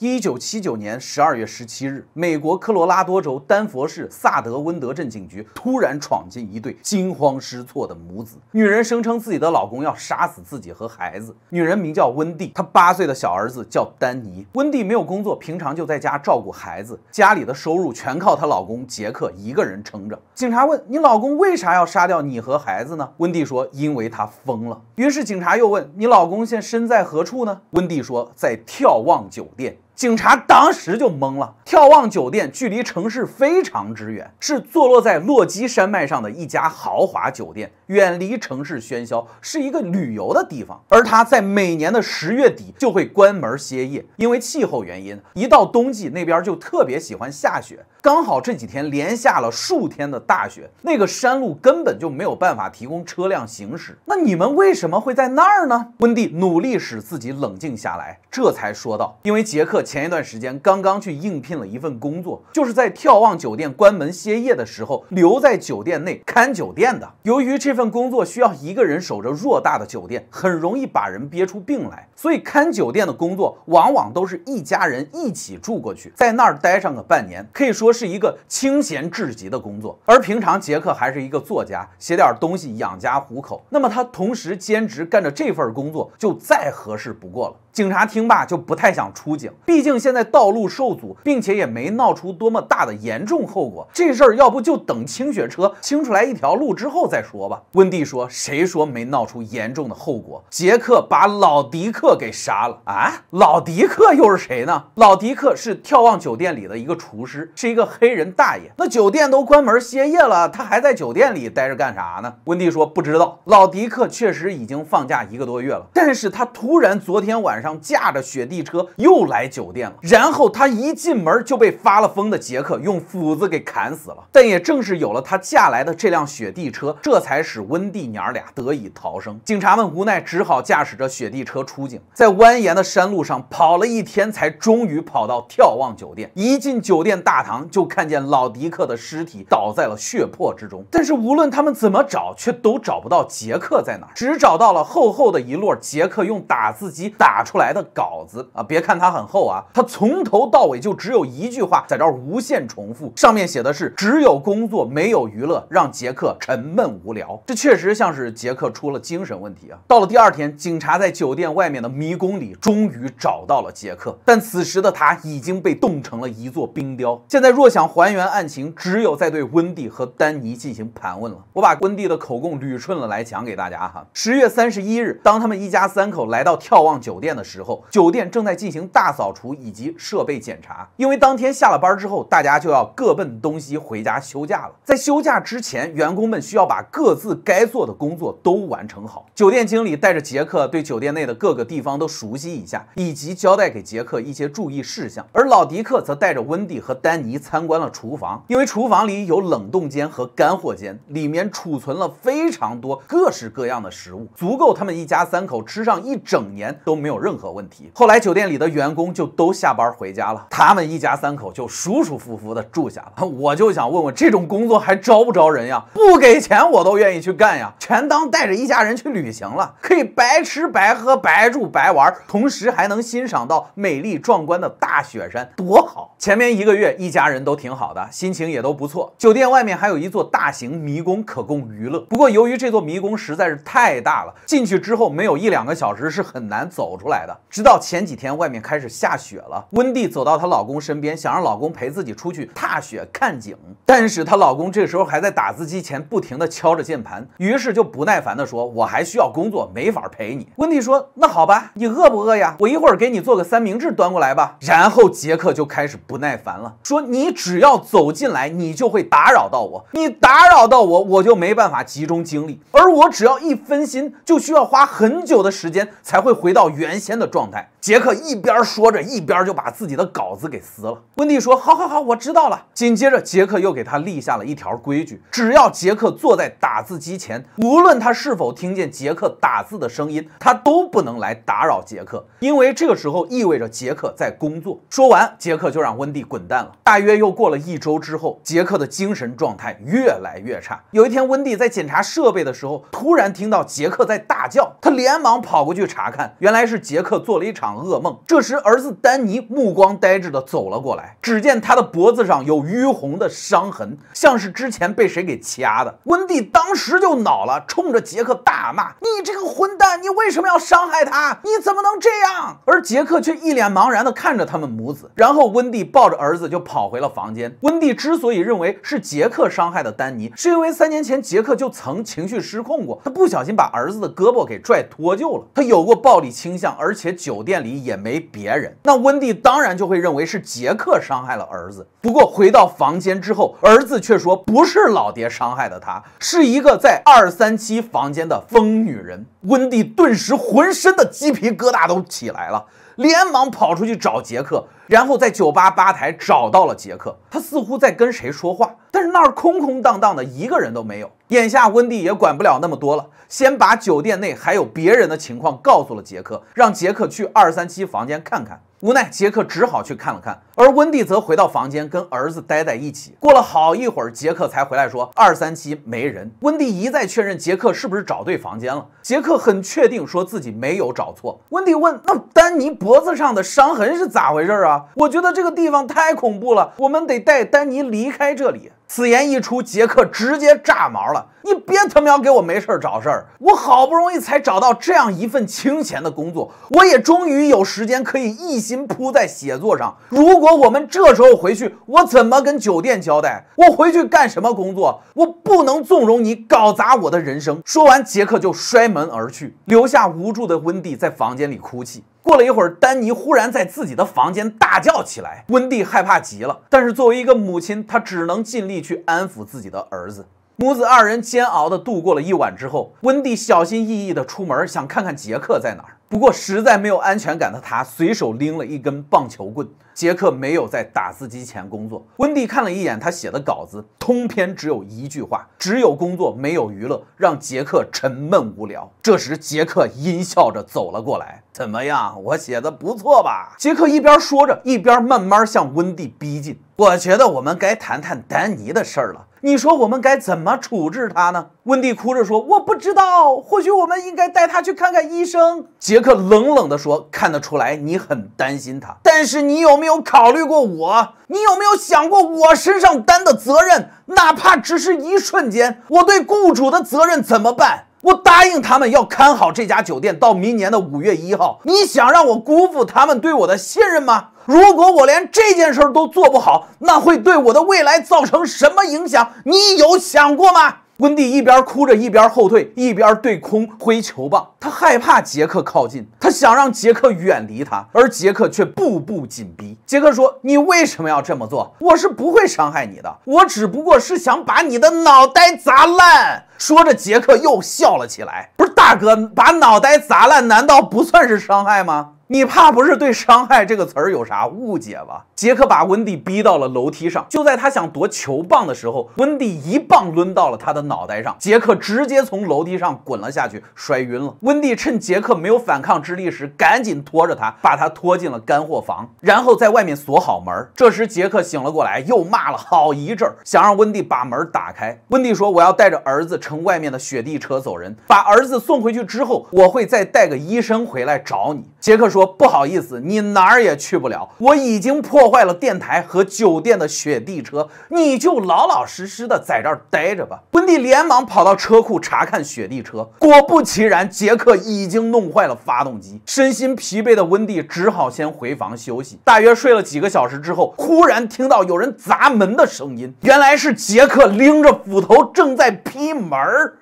一九七九年十二月十七日，美国科罗拉多州丹佛市萨德温德镇警局突然闯进一对惊慌失措的母子。女人声称自己的老公要杀死自己和孩子。女人名叫温蒂，她八岁的小儿子叫丹尼。温蒂没有工作，平常就在家照顾孩子，家里的收入全靠她老公杰克一个人撑着。警察问：“你老公为啥要杀掉你和孩子呢？”温蒂说：“因为他疯了。”于是警察又问：“你老公现身在何处呢？”温蒂说：“在眺望酒店。”警察当时就懵了。眺望酒店距离城市非常之远，是坐落在落基山脉上的一家豪华酒店，远离城市喧嚣，是一个旅游的地方。而它在每年的十月底就会关门歇业，因为气候原因，一到冬季那边就特别喜欢下雪。刚好这几天连下了数天的大雪，那个山路根本就没有办法提供车辆行驶。那你们为什么会在那儿呢？温蒂努力使自己冷静下来，这才说道：“因为杰克前一段时间刚刚去应聘。”定了一份工作，就是在眺望酒店关门歇业的时候留在酒店内看酒店的。由于这份工作需要一个人守着偌大的酒店，很容易把人憋出病来，所以看酒店的工作往往都是一家人一起住过去，在那儿待上个半年，可以说是一个清闲至极的工作。而平常杰克还是一个作家，写点东西养家糊口，那么他同时兼职干着这份工作就再合适不过了。警察听罢就不太想出警，毕竟现在道路受阻，并。且也没闹出多么大的严重后果，这事儿要不就等清雪车清出来一条路之后再说吧。温蒂说：“谁说没闹出严重的后果？”杰克把老迪克给杀了啊！老迪克又是谁呢？老迪克是眺望酒店里的一个厨师，是一个黑人大爷。那酒店都关门歇业了，他还在酒店里待着干啥呢？温蒂说：“不知道。”老迪克确实已经放假一个多月了，但是他突然昨天晚上驾着雪地车又来酒店了，然后他一进门。而就被发了疯的杰克用斧子给砍死了。但也正是有了他驾来的这辆雪地车，这才使温蒂娘俩得以逃生。警察们无奈，只好驾驶着雪地车出警，在蜿蜒的山路上跑了一天，才终于跑到眺望酒店。一进酒店大堂，就看见老迪克的尸体倒在了血泊之中。但是无论他们怎么找，却都找不到杰克在哪，只找到了厚厚的一摞杰克用打字机打出来的稿子啊！别看它很厚啊，它从头到尾就只有。一句话在这儿无限重复，上面写的是只有工作没有娱乐，让杰克沉闷无聊。这确实像是杰克出了精神问题啊！到了第二天，警察在酒店外面的迷宫里终于找到了杰克，但此时的他已经被冻成了一座冰雕。现在若想还原案情，只有在对温蒂和丹尼进行盘问了。我把温蒂的口供捋顺了来讲给大家哈。十月三十一日，当他们一家三口来到眺望酒店的时候，酒店正在进行大扫除以及设备检查，因为。当天下了班之后，大家就要各奔东西回家休假了。在休假之前，员工们需要把各自该做的工作都完成好。酒店经理带着杰克对酒店内的各个地方都熟悉一下，以及交代给杰克一些注意事项。而老迪克则带着温蒂和丹尼参观了厨房，因为厨房里有冷冻间和干货间，里面储存了非常多各式各样的食物，足够他们一家三口吃上一整年都没有任何问题。后来，酒店里的员工就都下班回家了，他们一。家三口就舒舒服服的住下了。我就想问问，这种工作还招不招人呀？不给钱我都愿意去干呀，全当带着一家人去旅行了，可以白吃白喝白住白玩，同时还能欣赏到美丽壮观的大雪山，多好！前面一个月一家人都挺好的，心情也都不错。酒店外面还有一座大型迷宫可供娱乐，不过由于这座迷宫实在是太大了，进去之后没有一两个小时是很难走出来的。直到前几天外面开始下雪了，温蒂走到她老公身。身边，想让老公陪自己出去踏雪看景，但是她老公这时候还在打字机前不停地敲着键盘，于是就不耐烦地说：“我还需要工作，没法陪你。”温蒂说：“那好吧，你饿不饿呀？我一会儿给你做个三明治端过来吧。”然后杰克就开始不耐烦了，说：“你只要走进来，你就会打扰到我。你打扰到我，我就没办法集中精力。而我只要一分心，就需要花很久的时间才会回到原先的状态。”杰克一边说着，一边就把自己的稿子给撕。了。温蒂说：“好好好，我知道了。”紧接着，杰克又给他立下了一条规矩：只要杰克坐在打字机前，无论他是否听见杰克打字的声音，他都不能来打扰杰克，因为这个时候意味着杰克在工作。说完，杰克就让温蒂滚蛋了。大约又过了一周之后，杰克的精神状态越来越差。有一天，温蒂在检查设备的时候，突然听到杰克在大叫，他连忙跑过去查看，原来是杰克做了一场噩梦。这时，儿子丹尼目光呆滞地走了。了过来，只见他的脖子上有淤红的伤痕，像是之前被谁给掐的。温蒂当时就恼了，冲着杰克大骂：“你这个混蛋，你为什么要伤害他？你怎么能这样？”而杰克却一脸茫然地看着他们母子，然后温蒂抱着儿子就跑回了房间。温蒂之所以认为是杰克伤害的丹尼，是因为三年前杰克就曾情绪失控过，他不小心把儿子的胳膊给拽脱臼了。他有过暴力倾向，而且酒店里也没别人，那温蒂当然就会认为是。杰克伤害了儿子，不过回到房间之后，儿子却说不是老爹伤害的，他是一个在二三七房间的疯女人。温蒂顿时浑身的鸡皮疙瘩都起来了，连忙跑出去找杰克。然后在酒吧吧台找到了杰克，他似乎在跟谁说话，但是那儿空空荡荡的，一个人都没有。眼下温蒂也管不了那么多了，先把酒店内还有别人的情况告诉了杰克，让杰克去二三七房间看看。无奈杰克只好去看了看，而温蒂则回到房间跟儿子待在一起。过了好一会儿，杰克才回来说二三七没人。温蒂一再确认杰克是不是找对房间了，杰克很确定说自己没有找错。温蒂问：“那丹尼脖子上的伤痕是咋回事啊？”我觉得这个地方太恐怖了，我们得带丹尼离开这里。此言一出，杰克直接炸毛了。你别他喵给我没事儿找事儿！我好不容易才找到这样一份清闲的工作，我也终于有时间可以一心扑在写作上。如果我们这时候回去，我怎么跟酒店交代？我回去干什么工作？我不能纵容你搞砸我的人生。说完，杰克就摔门而去，留下无助的温蒂在房间里哭泣。过了一会儿，丹尼忽然在自己的房间大叫起来，温蒂害怕极了。但是作为一个母亲，她只能尽力去安抚自己的儿子。母子二人煎熬地度过了一晚之后，温蒂小心翼翼地出门，想看看杰克在哪儿。不过，实在没有安全感的他随手拎了一根棒球棍。杰克没有在打字机前工作。温蒂看了一眼他写的稿子，通篇只有一句话：只有工作，没有娱乐，让杰克沉闷无聊。这时，杰克阴笑着走了过来：“怎么样，我写的不错吧？”杰克一边说着，一边慢慢向温蒂逼近。我觉得我们该谈谈丹尼的事儿了。你说我们该怎么处置他呢？温蒂哭着说：“我不知道，或许我们应该带他去看看医生。”杰克冷冷地说：“看得出来你很担心他，但是你有没有考虑过我？你有没有想过我身上担的责任？哪怕只是一瞬间，我对雇主的责任怎么办？我答应他们要看好这家酒店到明年的五月一号。你想让我辜负他们对我的信任吗？”如果我连这件事儿都做不好，那会对我的未来造成什么影响？你有想过吗？温蒂一边哭着，一边后退，一边对空挥球棒。他害怕杰克靠近，他想让杰克远离他，而杰克却步步紧逼。杰克说：“你为什么要这么做？我是不会伤害你的，我只不过是想把你的脑袋砸烂。”说着，杰克又笑了起来。不是大哥，把脑袋砸烂难道不算是伤害吗？你怕不是对“伤害”这个词儿有啥误解吧？杰克把温蒂逼到了楼梯上，就在他想夺球棒的时候，温蒂一棒抡到了他的脑袋上，杰克直接从楼梯上滚了下去，摔晕了。温蒂趁杰克没有反抗之力时，赶紧拖着他，把他拖进了干货房，然后在外面锁好门。这时杰克醒了过来，又骂了好一阵，想让温蒂把门打开。温蒂说：“我要带着儿子乘外面的雪地车走人，把儿子送回去之后，我会再带个医生回来找你。”杰克说。不好意思，你哪儿也去不了。我已经破坏了电台和酒店的雪地车，你就老老实实的在这儿待着吧。温蒂连忙跑到车库查看雪地车，果不其然，杰克已经弄坏了发动机。身心疲惫的温蒂只好先回房休息。大约睡了几个小时之后，忽然听到有人砸门的声音。原来是杰克拎着斧头正在劈门。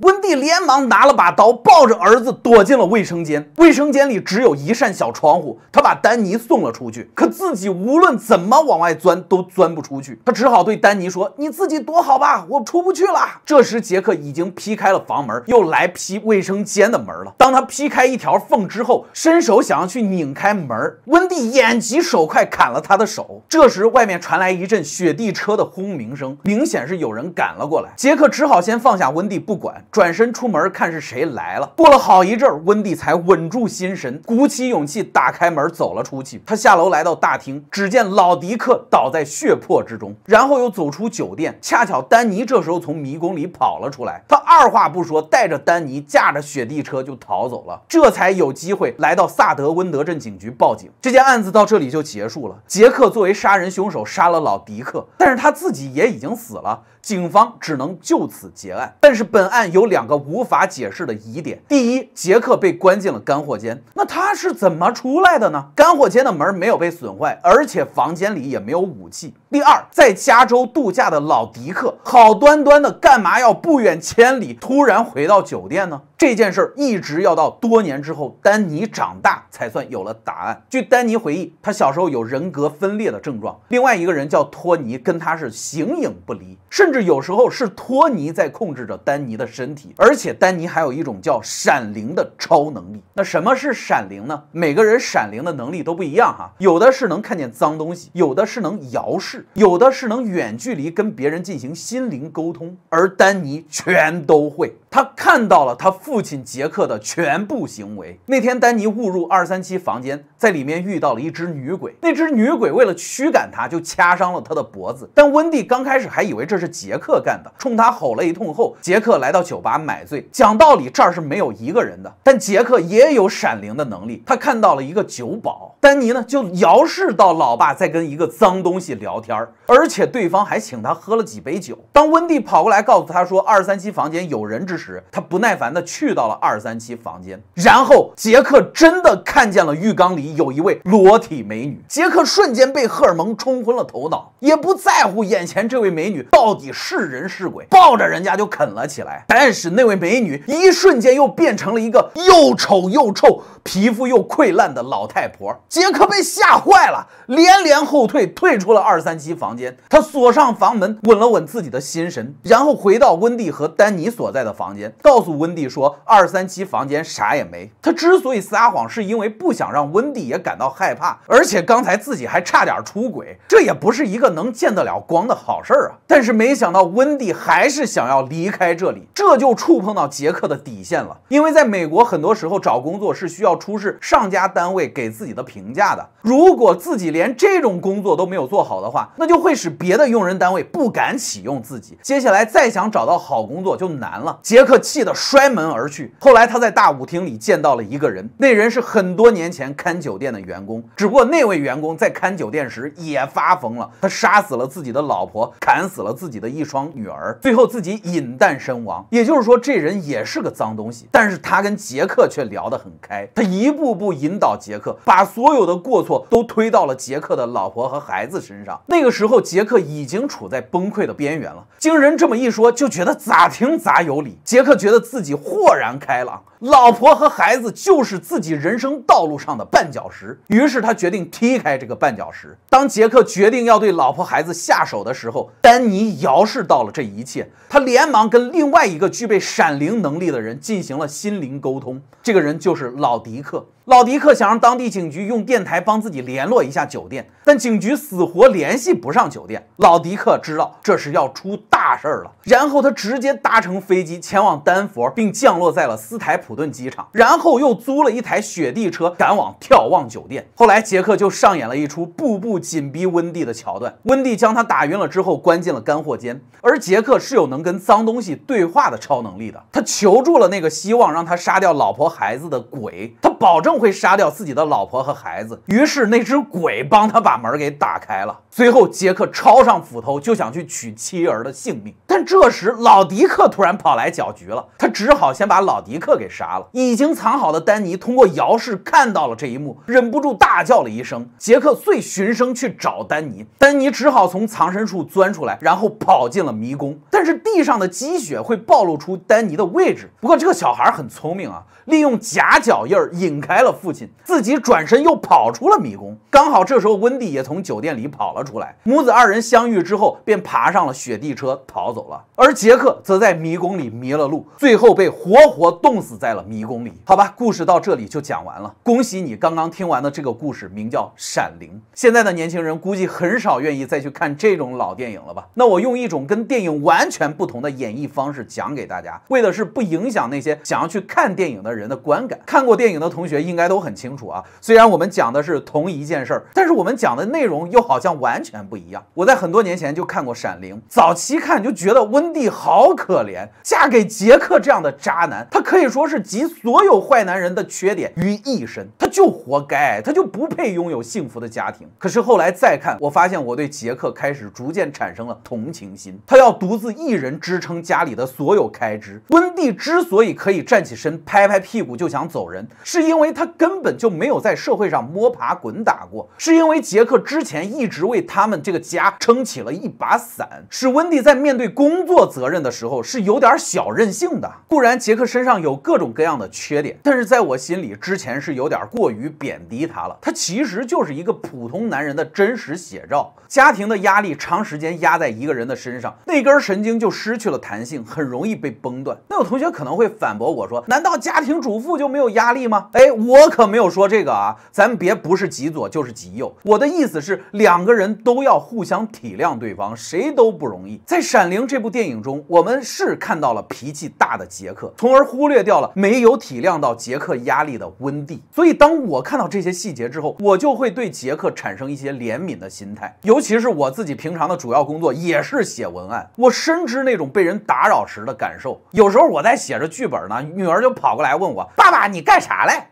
温蒂连忙拿了把刀，抱着儿子躲进了卫生间。卫生间里只有一扇小窗。窗户，他把丹尼送了出去，可自己无论怎么往外钻，都钻不出去。他只好对丹尼说：“你自己躲好吧，我出不去了。”这时，杰克已经劈开了房门，又来劈卫生间的门了。当他劈开一条缝之后，伸手想要去拧开门，温蒂眼疾手快砍了他的手。这时，外面传来一阵雪地车的轰鸣声，明显是有人赶了过来。杰克只好先放下温蒂不管，转身出门看是谁来了。过了好一阵，温蒂才稳住心神，鼓起勇气。打开门走了出去，他下楼来到大厅，只见老迪克倒在血泊之中，然后又走出酒店。恰巧丹尼这时候从迷宫里跑了出来，他二话不说，带着丹尼驾着雪地车就逃走了，这才有机会来到萨德温德镇警局报警。这件案子到这里就结束了。杰克作为杀人凶手杀了老迪克，但是他自己也已经死了。警方只能就此结案，但是本案有两个无法解释的疑点：第一，杰克被关进了干货间，那他是怎么出来的呢？干货间的门没有被损坏，而且房间里也没有武器。第二，在加州度假的老迪克，好端端的干嘛要不远千里突然回到酒店呢？这件事儿一直要到多年之后，丹尼长大才算有了答案。据丹尼回忆，他小时候有人格分裂的症状，另外一个人叫托尼，跟他是形影不离，甚。甚至有时候是托尼在控制着丹尼的身体，而且丹尼还有一种叫“闪灵”的超能力。那什么是闪灵呢？每个人闪灵的能力都不一样哈，有的是能看见脏东西，有的是能摇视，有的是能远距离跟别人进行心灵沟通。而丹尼全都会，他看到了他父亲杰克的全部行为。那天丹尼误入二三七房间，在里面遇到了一只女鬼，那只女鬼为了驱赶他，就掐伤了他的脖子。但温蒂刚开始还以为这是。杰克干的，冲他吼了一通后，杰克来到酒吧买醉。讲道理，这儿是没有一个人的，但杰克也有闪灵的能力。他看到了一个酒保，丹尼呢就遥视到老爸在跟一个脏东西聊天儿，而且对方还请他喝了几杯酒。当温蒂跑过来告诉他说二三七房间有人之时，他不耐烦的去到了二三七房间。然后杰克真的看见了浴缸里有一位裸体美女，杰克瞬间被荷尔蒙冲昏了头脑，也不在乎眼前这位美女到底。是人是鬼，抱着人家就啃了起来。但是那位美女一瞬间又变成了一个又丑又臭、皮肤又溃烂的老太婆。杰克被吓坏了，连连后退，退出了二三七房间。他锁上房门，稳了稳自己的心神，然后回到温蒂和丹尼所在的房间，告诉温蒂说二三七房间啥也没。他之所以撒谎，是因为不想让温蒂也感到害怕，而且刚才自己还差点出轨，这也不是一个能见得了光的好事儿啊。但是没。想到温蒂还是想要离开这里，这就触碰到杰克的底线了。因为在美国，很多时候找工作是需要出示上家单位给自己的评价的。如果自己连这种工作都没有做好的话，那就会使别的用人单位不敢启用自己，接下来再想找到好工作就难了。杰克气得摔门而去。后来他在大舞厅里见到了一个人，那人是很多年前看酒店的员工，只不过那位员工在看酒店时也发疯了，他杀死了自己的老婆，砍死了自己的。一双女儿，最后自己饮弹身亡。也就是说，这人也是个脏东西。但是他跟杰克却聊得很开，他一步步引导杰克，把所有的过错都推到了杰克的老婆和孩子身上。那个时候，杰克已经处在崩溃的边缘了。经人这么一说，就觉得咋听咋有理。杰克觉得自己豁然开朗。老婆和孩子就是自己人生道路上的绊脚石，于是他决定踢开这个绊脚石。当杰克决定要对老婆孩子下手的时候，丹尼摇示到了这一切，他连忙跟另外一个具备闪灵能力的人进行了心灵沟通。这个人就是老迪克。老迪克想让当地警局用电台帮自己联络一下酒店，但警局死活联系不上酒店。老迪克知道这是要出大事了，然后他直接搭乘飞机前往丹佛，并降落在了斯台普。普顿机场，然后又租了一台雪地车赶往眺望酒店。后来，杰克就上演了一出步步紧逼温蒂的桥段。温蒂将他打晕了之后，关进了干货间。而杰克是有能跟脏东西对话的超能力的。他求助了那个希望让他杀掉老婆孩子的鬼，他保证会杀掉自己的老婆和孩子。于是，那只鬼帮他把门给打开了。随后，杰克抄上斧头就想去取妻儿的性命。但这时，老迪克突然跑来搅局了，他只好先把老迪克给杀了。已经藏好的丹尼通过姚氏看到了这一幕，忍不住大叫了一声。杰克遂循声去找丹尼，丹尼只好从藏身处钻出来，然后跑进了迷宫。但是地上的积雪会暴露出丹尼的位置。不过这个小孩很聪明啊，利用假脚印儿引开了父亲，自己转身又跑出了迷宫。刚好这时候温蒂也从酒店里跑了出来，母子二人相遇之后便爬上了雪地车逃走了。而杰克则在迷宫里迷了路，最后被活活冻死在了迷宫里。好吧，故事到这里就讲完了。恭喜你刚刚听完的这个故事，名叫《闪灵》。现在的年轻人估计很少愿意再去看这种老电影了吧？那我用一种跟电影完。全不同的演绎方式讲给大家，为的是不影响那些想要去看电影的人的观感。看过电影的同学应该都很清楚啊，虽然我们讲的是同一件事儿，但是我们讲的内容又好像完全不一样。我在很多年前就看过《闪灵》，早期看就觉得温蒂好可怜，嫁给杰克这样的渣男，他可以说是集所有坏男人的缺点于一身，他就活该，他就不配拥有幸福的家庭。可是后来再看，我发现我对杰克开始逐渐产生了同情心，他要独自。一人支撑家里的所有开支。温蒂之所以可以站起身，拍拍屁股就想走人，是因为他根本就没有在社会上摸爬滚打过；是因为杰克之前一直为他们这个家撑起了一把伞，使温蒂在面对工作责任的时候是有点小任性的。固然杰克身上有各种各样的缺点，但是在我心里之前是有点过于贬低他了。他其实就是一个普通男人的真实写照。家庭的压力长时间压在一个人的身上，那根神经。就失去了弹性，很容易被崩断。那有同学可能会反驳我说，难道家庭主妇就没有压力吗？哎，我可没有说这个啊，咱别不是极左就是极右。我的意思是，两个人都要互相体谅对方，谁都不容易。在《闪灵》这部电影中，我们是看到了脾气大的杰克，从而忽略掉了没有体谅到杰克压力的温蒂。所以，当我看到这些细节之后，我就会对杰克产生一些怜悯的心态。尤其是我自己平常的主要工作也是写文案，我深。深知那种被人打扰时的感受。有时候我在写着剧本呢，女儿就跑过来问我：“爸爸，你干啥嘞？”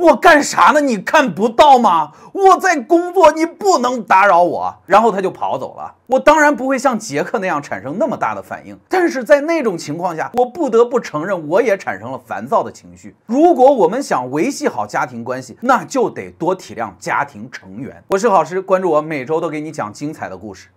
我干啥呢？你看不到吗？我在工作，你不能打扰我。然后他就跑走了。我当然不会像杰克那样产生那么大的反应，但是在那种情况下，我不得不承认我也产生了烦躁的情绪。如果我们想维系好家庭关系，那就得多体谅家庭成员。我是老师，关注我，每周都给你讲精彩的故事。